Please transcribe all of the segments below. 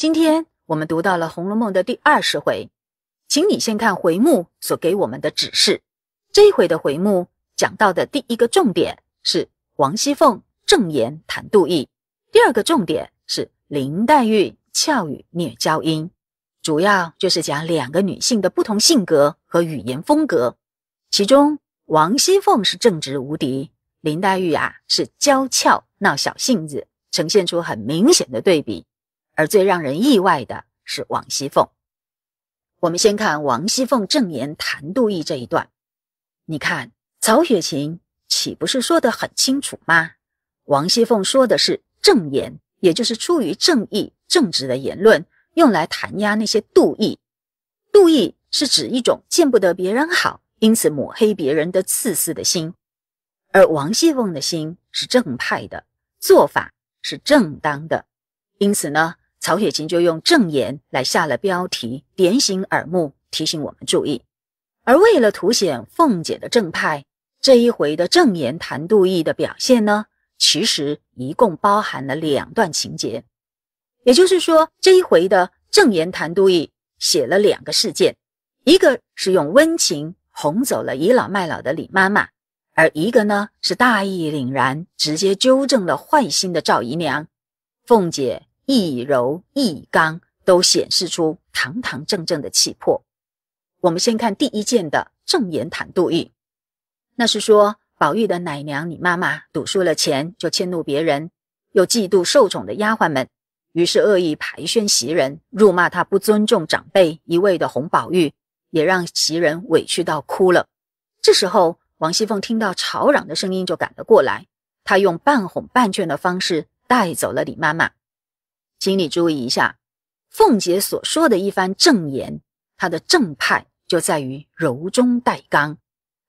今天我们读到了《红楼梦》的第二十回，请你先看回目所给我们的指示。这回的回目讲到的第一个重点是王熙凤正言谈杜意，第二个重点是林黛玉俏语虐娇音，主要就是讲两个女性的不同性格和语言风格。其中，王熙凤是正直无敌，林黛玉啊是娇俏闹小性子，呈现出很明显的对比。而最让人意外的是王熙凤。我们先看王熙凤正言谈杜毅这一段，你看曹雪芹岂不是说得很清楚吗？王熙凤说的是正言，也就是出于正义、正直的言论，用来弹压那些杜毅。杜毅是指一种见不得别人好，因此抹黑别人的自私的心。而王熙凤的心是正派的，做法是正当的，因此呢。曹雪芹就用正言来下了标题，点醒耳目，提醒我们注意。而为了凸显凤姐的正派，这一回的正言谈杜义的表现呢，其实一共包含了两段情节，也就是说，这一回的正言谈杜义写了两个事件，一个是用温情哄走了倚老卖老的李妈妈，而一个呢是大义凛然，直接纠正了坏心的赵姨娘，凤姐。一柔一刚都显示出堂堂正正的气魄。我们先看第一件的正言坦度玉，那是说宝玉的奶娘李妈妈赌输了钱，就迁怒别人，又嫉妒受宠的丫鬟们，于是恶意排宣袭人，辱骂她不尊重长辈，一味的哄宝玉，也让袭人委屈到哭了。这时候王熙凤听到吵嚷的声音，就赶了过来，她用半哄半劝的方式带走了李妈妈。请你注意一下，凤姐所说的一番正言，她的正派就在于柔中带刚。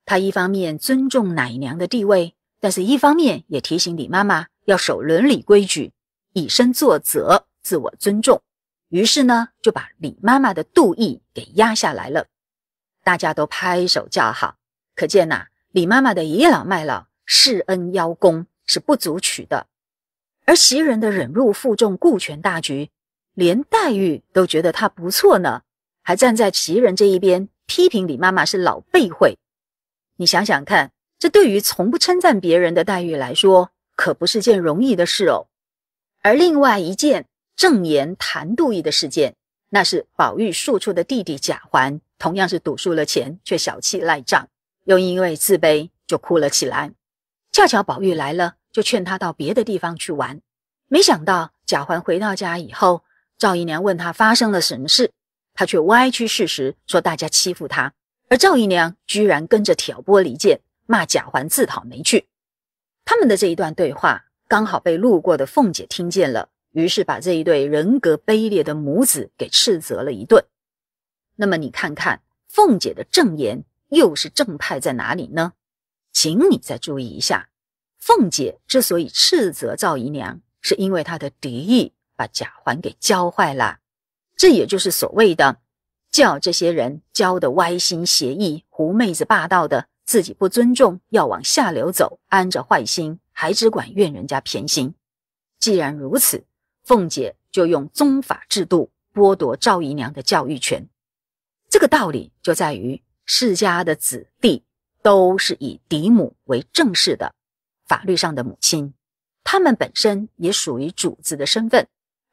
她一方面尊重奶娘的地位，但是一方面也提醒李妈妈要守伦理规矩，以身作则，自我尊重。于是呢，就把李妈妈的妒意给压下来了。大家都拍手叫好，可见呐，李妈妈的倚老卖老、恃恩邀功是不足取的。而袭人的忍辱负重、顾全大局，连黛玉都觉得她不错呢，还站在袭人这一边批评李妈妈是老背会。你想想看，这对于从不称赞别人的黛玉来说，可不是件容易的事哦。而另外一件正言谈杜意的事件，那是宝玉庶出的弟弟贾环，同样是赌输了钱，却小气赖账，又因为自卑就哭了起来。恰巧宝玉来了。就劝他到别的地方去玩，没想到贾环回到家以后，赵姨娘问他发生了什么事，他却歪曲事实，说大家欺负他，而赵姨娘居然跟着挑拨离间，骂贾环自讨没趣。他们的这一段对话刚好被路过的凤姐听见了，于是把这一对人格卑劣的母子给斥责了一顿。那么你看看凤姐的正言又是正派在哪里呢？请你再注意一下。凤姐之所以斥责赵姨娘，是因为她的敌意把贾环给教坏了。这也就是所谓的“教这些人教的歪心邪意、狐媚子霸道的，自己不尊重，要往下流走，安着坏心，还只管怨人家偏心。”既然如此，凤姐就用宗法制度剥夺赵姨娘的教育权。这个道理就在于世家的子弟都是以嫡母为正室的。法律上的母亲，他们本身也属于主子的身份。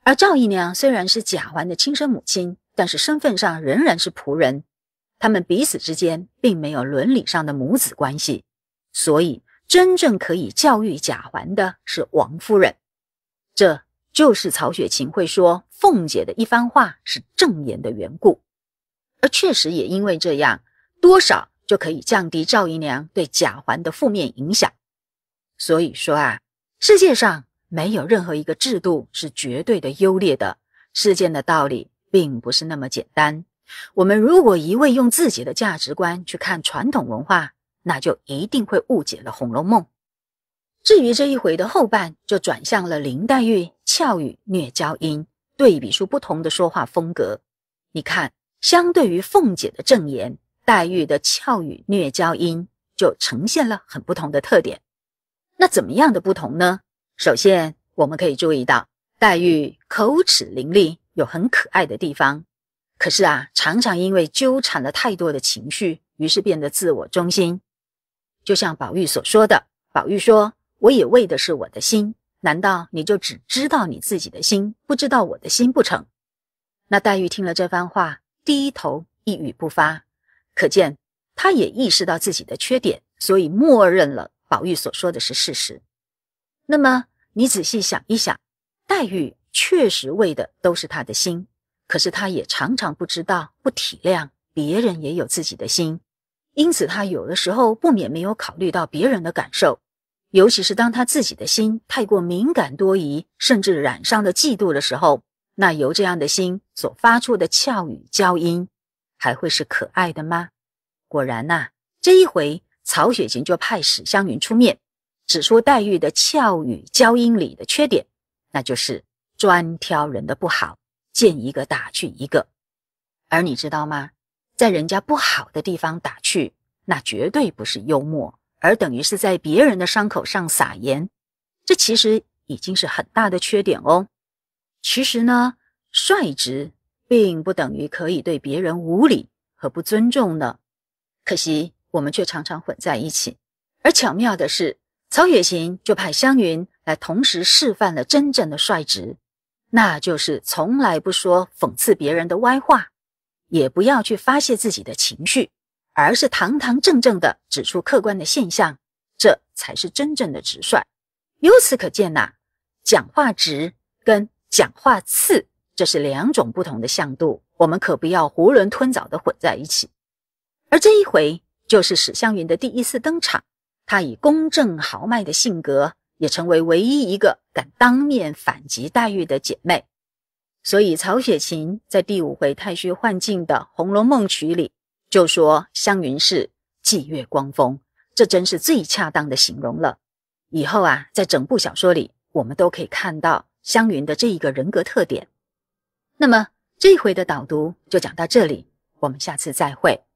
而赵姨娘虽然是贾环的亲生母亲，但是身份上仍然是仆人。他们彼此之间并没有伦理上的母子关系，所以真正可以教育贾环的是王夫人。这就是曹雪芹会说凤姐的一番话是正言的缘故。而确实也因为这样，多少就可以降低赵姨娘对贾环的负面影响。所以说啊，世界上没有任何一个制度是绝对的优劣的。事件的道理并不是那么简单。我们如果一味用自己的价值观去看传统文化，那就一定会误解了《红楼梦》。至于这一回的后半，就转向了林黛玉俏语虐娇音，对比出不同的说话风格。你看，相对于凤姐的正言，黛玉的俏语虐娇音就呈现了很不同的特点。那怎么样的不同呢？首先，我们可以注意到，黛玉口齿伶俐，有很可爱的地方。可是啊，常常因为纠缠了太多的情绪，于是变得自我中心。就像宝玉所说的，宝玉说：“我也为的是我的心，难道你就只知道你自己的心，不知道我的心不成？”那黛玉听了这番话，低头一语不发。可见她也意识到自己的缺点，所以默认了。宝玉所说的是事实，那么你仔细想一想，黛玉确实为的都是他的心，可是他也常常不知道、不体谅别人也有自己的心，因此他有的时候不免没有考虑到别人的感受，尤其是当他自己的心太过敏感、多疑，甚至染上了嫉妒的时候，那由这样的心所发出的俏语娇音，还会是可爱的吗？果然呐，这一回。曹雪芹就派史湘云出面，指出黛玉的俏语娇音里的缺点，那就是专挑人的不好，见一个打去一个。而你知道吗？在人家不好的地方打去，那绝对不是幽默，而等于是在别人的伤口上撒盐。这其实已经是很大的缺点哦。其实呢，率直并不等于可以对别人无礼和不尊重呢。可惜。我们却常常混在一起。而巧妙的是，曹雪芹就派湘云来，同时示范了真正的率直，那就是从来不说讽刺别人的歪话，也不要去发泄自己的情绪，而是堂堂正正地指出客观的现象。这才是真正的直率。由此可见呐，讲话直跟讲话刺，这是两种不同的向度。我们可不要囫囵吞枣地混在一起。而这一回。就是史湘云的第一次登场，她以公正豪迈的性格，也成为唯一一个敢当面反击黛玉的姐妹。所以曹雪芹在第五回太虚幻境的《红楼梦曲》里就说：“湘云是霁月光风”，这真是最恰当的形容了。以后啊，在整部小说里，我们都可以看到湘云的这一个人格特点。那么这回的导读就讲到这里，我们下次再会。